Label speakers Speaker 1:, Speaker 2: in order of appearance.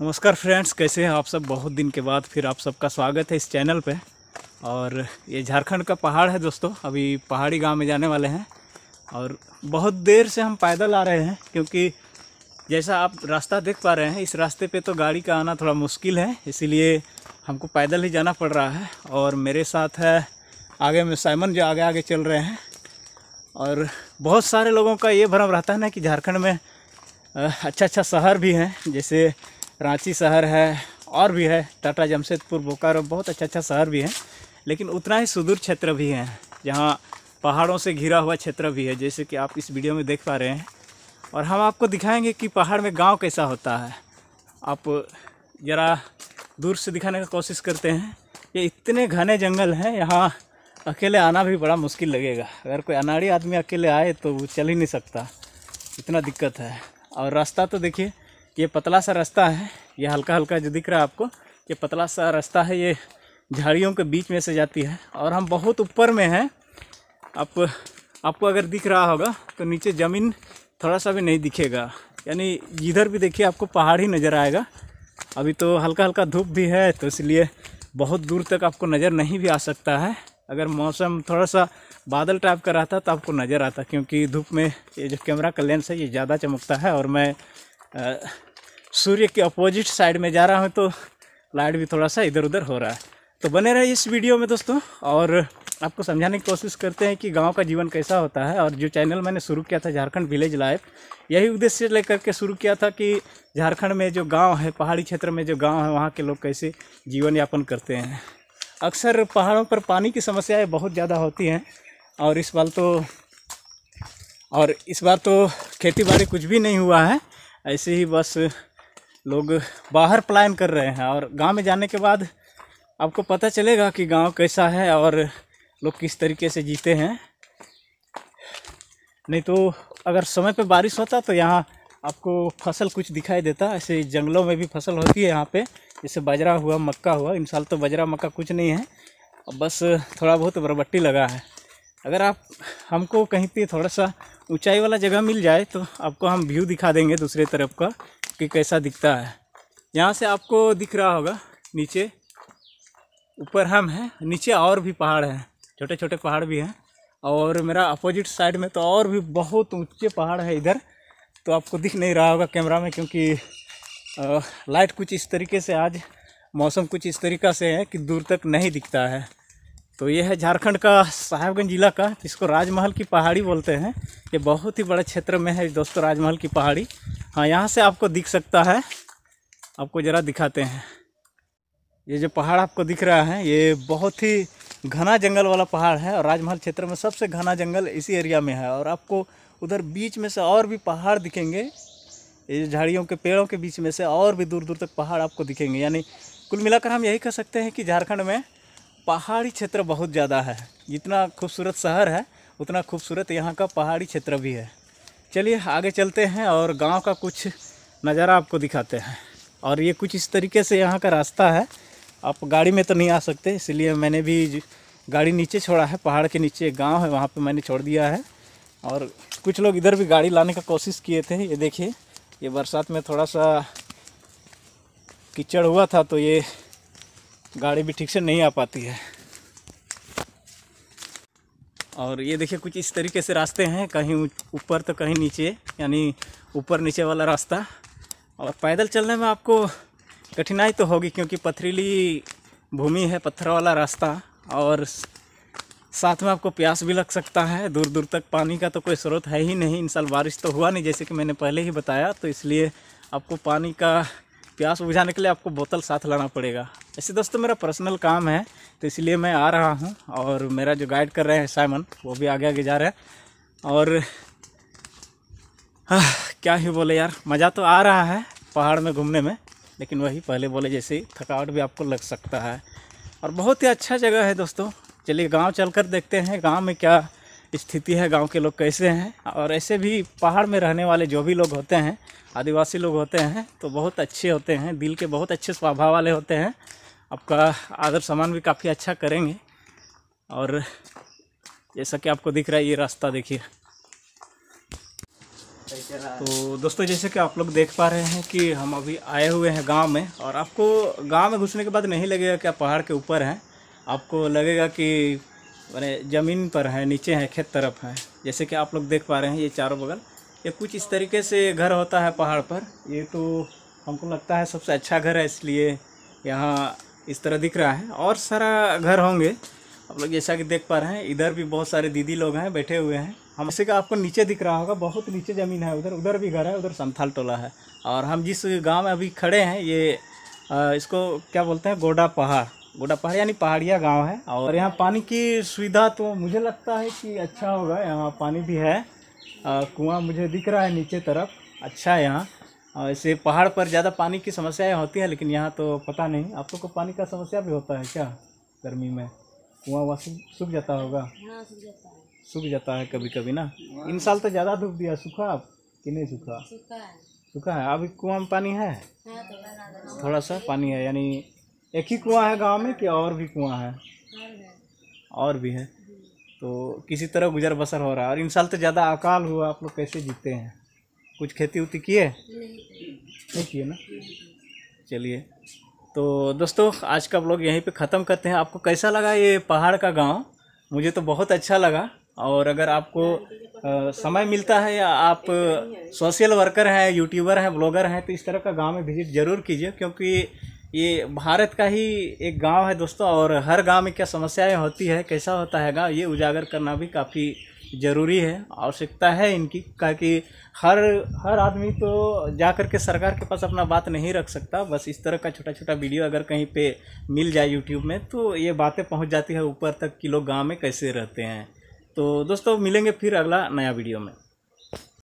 Speaker 1: नमस्कार फ्रेंड्स कैसे हैं आप सब बहुत दिन के बाद फिर आप सबका स्वागत है इस चैनल पे और ये झारखंड का पहाड़ है दोस्तों अभी पहाड़ी गांव में जाने वाले हैं और बहुत देर से हम पैदल आ रहे हैं क्योंकि जैसा आप रास्ता देख पा रहे हैं इस रास्ते पे तो गाड़ी का आना थोड़ा मुश्किल है इसीलिए हमको पैदल ही जाना पड़ रहा है और मेरे साथ है आगे में साइमन जो आगे आगे चल रहे हैं और बहुत सारे लोगों का ये भ्रम रहता है ना कि झारखंड में अच्छा अच्छा शहर भी हैं जैसे रांची शहर है और भी है टाटा जमशेदपुर बोकारो बहुत अच्छा अच्छा शहर भी है लेकिन उतना ही सुदूर क्षेत्र भी है जहाँ पहाड़ों से घिरा हुआ क्षेत्र भी है जैसे कि आप इस वीडियो में देख पा रहे हैं और हम आपको दिखाएंगे कि पहाड़ में गांव कैसा होता है आप ज़रा दूर से दिखाने का कोशिश करते हैं ये इतने घने जंगल हैं यहाँ अकेले आना भी बड़ा मुश्किल लगेगा अगर कोई अनाड़ी आदमी अकेले आए तो वो चल ही नहीं सकता इतना दिक्कत है और रास्ता तो देखिए ये पतला सा रास्ता है ये हल्का हल्का जो दिख रहा है आपको ये पतला सा रास्ता है ये झाड़ियों के बीच में से जाती है और हम बहुत ऊपर में हैं आप आपको अगर दिख रहा होगा तो नीचे ज़मीन थोड़ा सा भी नहीं दिखेगा यानी इधर भी देखिए आपको पहाड़ ही नज़र आएगा अभी तो हल्का हल्का धूप भी है तो इसलिए बहुत दूर तक आपको नज़र नहीं भी आ सकता है अगर मौसम थोड़ा सा बादल टाइप का रहता तो आपको नज़र आता क्योंकि धूप में ये जो कैमरा का लेंस है ये ज़्यादा चमकता है और मैं सूर्य के अपोजिट साइड में जा रहा हूँ तो लाइट भी थोड़ा सा इधर उधर हो रहा है तो बने रहे इस वीडियो में दोस्तों और आपको समझाने की कोशिश करते हैं कि गांव का जीवन कैसा होता है और जो चैनल मैंने शुरू किया था झारखंड विलेज लाइफ यही उद्देश्य लेकर के शुरू किया था कि झारखंड में जो गांव है पहाड़ी क्षेत्र में जो गांव है वहाँ के लोग कैसे जीवन यापन करते हैं अक्सर पहाड़ों पर पानी की समस्याएँ बहुत ज़्यादा होती हैं और इस बार तो और इस बार तो खेती बाड़ी कुछ भी नहीं हुआ है ऐसे ही बस लोग बाहर प्लान कर रहे हैं और गांव में जाने के बाद आपको पता चलेगा कि गांव कैसा है और लोग किस तरीके से जीते हैं नहीं तो अगर समय पे बारिश होता तो यहाँ आपको फसल कुछ दिखाई देता ऐसे जंगलों में भी फसल होती है यहाँ पे जैसे बाजरा हुआ मक्का हुआ इन साल तो बाजरा मक्का कुछ नहीं है बस थोड़ा बहुत बरबट्टी लगा है अगर आप हमको कहीं पे थोड़ा सा ऊंचाई वाला जगह मिल जाए तो आपको हम व्यू दिखा देंगे दूसरे तरफ का कि कैसा दिखता है यहाँ से आपको दिख रहा होगा नीचे ऊपर हम हैं नीचे और भी पहाड़ हैं छोटे छोटे पहाड़ भी हैं और मेरा अपोजिट साइड में तो और भी बहुत ऊंचे पहाड़ है इधर तो आपको दिख नहीं रहा होगा कैमरा में क्योंकि लाइट कुछ इस तरीके से आज मौसम कुछ इस तरीका से है कि दूर तक नहीं दिखता है तो ये है झारखंड का साहेबगंज जिला का जिसको राजमहल की पहाड़ी बोलते हैं ये बहुत ही बड़े क्षेत्र में है दोस्तों राजमहल की पहाड़ी हाँ यहाँ से आपको दिख सकता है आपको ज़रा दिखाते हैं ये जो पहाड़ आपको दिख रहा है ये बहुत ही घना जंगल वाला पहाड़ है और राजमहल क्षेत्र में सबसे घना जंगल इसी एरिया में है और आपको उधर बीच में से और भी पहाड़ दिखेंगे ये झाड़ियों के पेड़ों के बीच में से और भी दूर दूर तक पहाड़ आपको दिखेंगे यानी कुल मिलाकर हम यही कह सकते हैं कि झारखंड में पहाड़ी क्षेत्र बहुत ज़्यादा है जितना खूबसूरत शहर है उतना खूबसूरत यहाँ का पहाड़ी क्षेत्र भी है चलिए आगे चलते हैं और गांव का कुछ नज़ारा आपको दिखाते हैं और ये कुछ इस तरीके से यहाँ का रास्ता है आप गाड़ी में तो नहीं आ सकते इसलिए मैंने भी गाड़ी नीचे छोड़ा है पहाड़ के नीचे एक गाँव है वहाँ पर मैंने छोड़ दिया है और कुछ लोग इधर भी गाड़ी लाने का कोशिश किए थे ये देखिए ये बरसात में थोड़ा सा कीचड़ हुआ था तो ये गाड़ी भी ठीक से नहीं आ पाती है और ये देखिए कुछ इस तरीके से रास्ते हैं कहीं ऊपर तो कहीं नीचे यानी ऊपर नीचे वाला रास्ता और पैदल चलने में आपको कठिनाई तो होगी क्योंकि पथरीली भूमि है पत्थर वाला रास्ता और साथ में आपको प्यास भी लग सकता है दूर दूर तक पानी का तो कोई स्रोत है ही नहीं इन साल बारिश तो हुआ नहीं जैसे कि मैंने पहले ही बताया तो इसलिए आपको पानी का प्यास बुझाने के लिए आपको बोतल साथ लाना पड़ेगा ऐसे दोस्तों मेरा पर्सनल काम है तो इसलिए मैं आ रहा हूँ और मेरा जो गाइड कर रहे हैं साइमन वो भी आगे आगे जा रहे हैं और आ, क्या ही बोले यार मज़ा तो आ रहा है पहाड़ में घूमने में लेकिन वही पहले बोले जैसे थकावट भी आपको लग सकता है और बहुत ही अच्छा जगह है दोस्तों चलिए गांव चलकर देखते हैं गांव में क्या स्थिति है गांव के लोग कैसे हैं और ऐसे भी पहाड़ में रहने वाले जो भी लोग होते हैं आदिवासी लोग होते हैं तो बहुत अच्छे होते हैं दिल के बहुत अच्छे स्वभाव वाले होते हैं आपका आदर सम्मान भी काफ़ी अच्छा करेंगे और जैसा कि आपको दिख रहा है ये रास्ता देखिए तो दोस्तों जैसे कि आप लोग देख पा रहे हैं कि हम अभी आए हुए हैं गांव में और आपको गांव में घुसने के बाद नहीं लगेगा कि आप पहाड़ के ऊपर हैं आपको लगेगा कि मैंने ज़मीन पर है नीचे है खेत तरफ है जैसे कि आप लोग देख पा रहे हैं ये चारों बगल ये कुछ इस तरीके से घर होता है पहाड़ पर ये तो हमको लगता है सबसे अच्छा घर है इसलिए यहाँ इस तरह दिख रहा है और सारा घर होंगे आप लोग जैसा कि देख पा रहे हैं इधर भी बहुत सारे दीदी लोग हैं बैठे हुए हैं हम जैसे कि आपको नीचे दिख रहा होगा बहुत नीचे ज़मीन है उधर उधर भी घर है उधर संथाल टोला है और हम जिस गांव में अभी खड़े हैं ये आ, इसको क्या बोलते हैं गोडा पहाड़ गोटा पहाड़ यानी पहाड़िया गांव है और यहाँ पानी की सुविधा तो मुझे लगता है कि अच्छा होगा यहाँ पानी भी है कुआं मुझे दिख रहा है नीचे तरफ अच्छा है यहाँ और ऐसे पहाड़ पर ज़्यादा पानी की समस्याएं होती है लेकिन यहाँ तो पता नहीं आप लोग को पानी का समस्या भी होता है क्या गर्मी में कुआँ वहाँ सूख जाता होगा हाँ, सूख जाता है कभी कभी ना इन साल तो ज़्यादा धूप दिया सूखा आप कि नहीं सूखा सूखा है अभी कुआं में पानी है हाँ, तो थोड़ा सा पानी है यानी एक ही कुआं है गांव में कि और भी कुआं है और भी है तो किसी तरह गुजर बसर हो रहा है और इन साल तो ज़्यादा अकाल हुआ आप लोग कैसे जीते हैं कुछ खेती उती किए नहीं किए ना चलिए तो दोस्तों आज का ब्लॉग यहीं पे ख़त्म करते हैं आपको कैसा लगा ये पहाड़ का गांव मुझे तो बहुत अच्छा लगा और अगर आपको आ, समय मिलता है या आप सोशल वर्कर हैं यूट्यूबर हैं ब्लॉगर हैं तो इस तरह का गांव में विजिट ज़रूर कीजिए क्योंकि ये भारत का ही एक गांव है दोस्तों और हर गांव में क्या समस्याएं होती है कैसा होता है गांव ये उजागर करना भी काफ़ी ज़रूरी है आवश्यकता है इनकी का कि हर हर आदमी तो जा कर के सरकार के पास अपना बात नहीं रख सकता बस इस तरह का छोटा छोटा वीडियो अगर कहीं पे मिल जाए यूट्यूब में तो ये बातें पहुँच जाती है ऊपर तक कि लोग गाँव में कैसे रहते हैं तो दोस्तों मिलेंगे फिर अगला नया वीडियो में